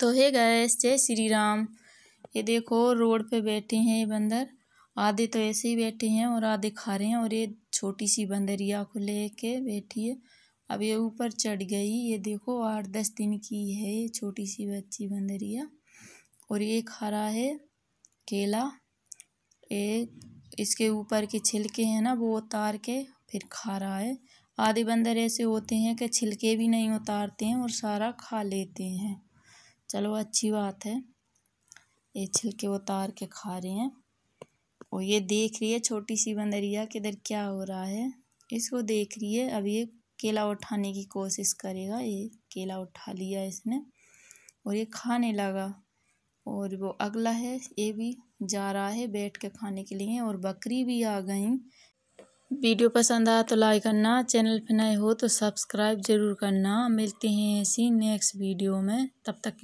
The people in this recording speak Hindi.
तो हे गैस जय श्री राम ये देखो रोड पे बैठे हैं ये बंदर आधे तो ऐसे ही बैठे हैं और आधे खा रहे हैं और ये छोटी सी बंदरिया को लेके बैठी है अब ये ऊपर चढ़ गई ये देखो आठ दस दिन की है ये छोटी सी बच्ची बंदरिया और ये खा रहा है केला एक इसके ऊपर के छिलके हैं ना वो उतार के फिर खा रहा है आधे बंदर ऐसे होते हैं कि छिलके भी नहीं उतारते हैं और सारा खा लेते हैं चलो अच्छी बात है ये छिलके उतार के खा रहे हैं और ये देख रही है छोटी सी बंदरिया कि इधर क्या हो रहा है इसको देख रही है अब ये केला उठाने की कोशिश करेगा ये केला उठा लिया इसने और ये खाने लगा और वो अगला है ये भी जा रहा है बैठ के खाने के लिए और बकरी भी आ गई वीडियो पसंद आया तो लाइक करना चैनल पर नए हो तो सब्सक्राइब ज़रूर करना मिलते हैं ऐसी नेक्स्ट वीडियो में तब तक